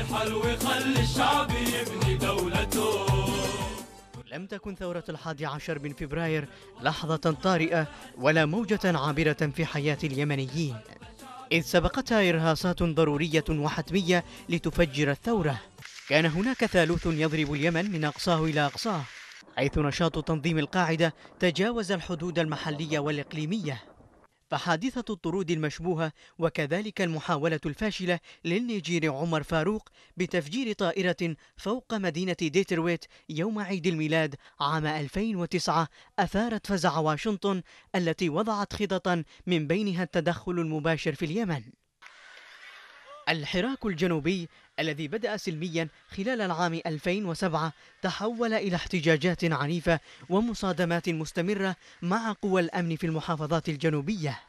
الحلو وخلي الشعب يبني دولته لم تكن ثورة الحادي عشر من فبراير لحظة طارئة ولا موجة عابرة في حياة اليمنيين إذ سبقتها إرهاصات ضرورية وحتمية لتفجر الثورة كان هناك ثالوث يضرب اليمن من أقصاه إلى أقصاه حيث نشاط تنظيم القاعدة تجاوز الحدود المحلية والإقليمية فحادثة الطرود المشبوهة وكذلك المحاولة الفاشلة للنيجيري عمر فاروق بتفجير طائرة فوق مدينة ديترويت يوم عيد الميلاد عام 2009 أثارت فزع واشنطن التي وضعت خططا من بينها التدخل المباشر في اليمن الحراك الجنوبي الذي بدأ سلميا خلال العام 2007 تحول إلى احتجاجات عنيفة ومصادمات مستمرة مع قوى الأمن في المحافظات الجنوبية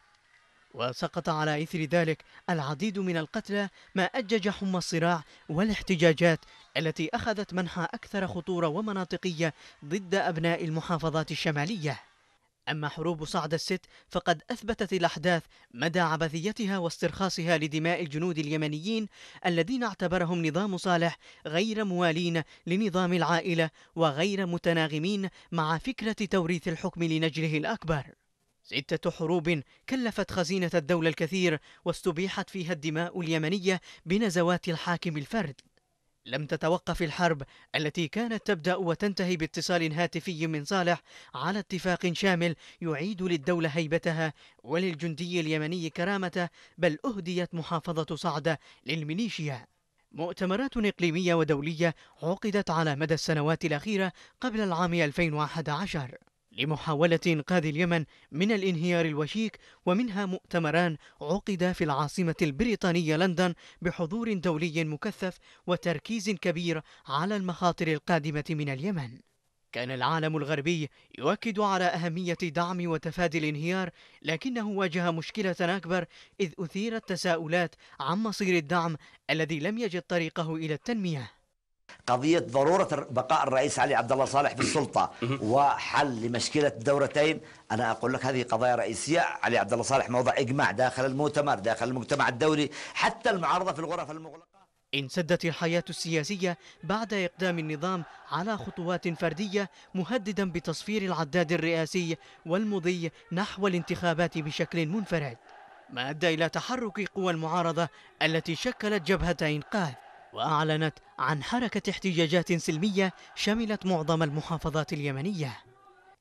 وسقط على إثر ذلك العديد من القتلى ما أجج حمى الصراع والاحتجاجات التي أخذت منحى أكثر خطورة ومناطقية ضد أبناء المحافظات الشمالية أما حروب صعد الست فقد أثبتت الأحداث مدى عبثيتها واسترخاصها لدماء الجنود اليمنيين الذين اعتبرهم نظام صالح غير موالين لنظام العائلة وغير متناغمين مع فكرة توريث الحكم لنجله الأكبر ستة حروب كلفت خزينة الدولة الكثير واستبيحت فيها الدماء اليمنية بنزوات الحاكم الفرد لم تتوقف الحرب التي كانت تبدأ وتنتهي باتصال هاتفي من صالح على اتفاق شامل يعيد للدولة هيبتها وللجندي اليمني كرامته بل أهديت محافظة صعدة للميليشيا مؤتمرات إقليمية ودولية عقدت على مدى السنوات الأخيرة قبل العام 2011 لمحاولة إنقاذ اليمن من الانهيار الوشيك ومنها مؤتمران عقدا في العاصمة البريطانية لندن بحضور دولي مكثف وتركيز كبير على المخاطر القادمة من اليمن. كان العالم الغربي يؤكد على أهمية دعم وتفادي الانهيار لكنه واجه مشكلة أكبر إذ أثيرت تساؤلات عن مصير الدعم الذي لم يجد طريقه إلى التنمية قضية ضرورة بقاء الرئيس علي عبد الله صالح في السلطة وحل لمشكلة الدورتين أنا أقول لك هذه قضايا رئيسية علي عبد الله صالح موضع إجماع داخل المؤتمر داخل المجتمع الدولي حتى المعارضة في الغرف المغلقة انسدت الحياة السياسية بعد إقدام النظام على خطوات فردية مهددا بتصفير العداد الرئاسي والمضي نحو الانتخابات بشكل منفرد ما أدى إلى تحرك قوى المعارضة التي شكلت جبهة إنقاذ وأعلنت عن حركة احتجاجات سلمية شملت معظم المحافظات اليمنية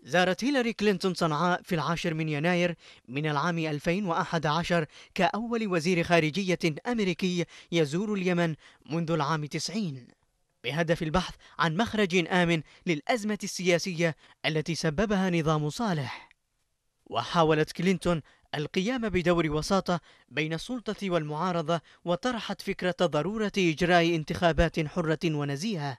زارت هيلاري كلينتون صنعاء في العاشر من يناير من العام 2011 كأول وزير خارجية أمريكي يزور اليمن منذ العام 90 بهدف البحث عن مخرج آمن للأزمة السياسية التي سببها نظام صالح وحاولت كلينتون القيام بدور وساطة بين السلطة والمعارضة وطرحت فكرة ضرورة إجراء انتخابات حرة ونزيهة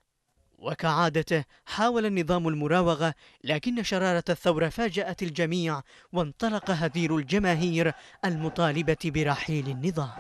وكعادته حاول النظام المراوغة لكن شرارة الثورة فاجأت الجميع وانطلق هدير الجماهير المطالبة برحيل النظام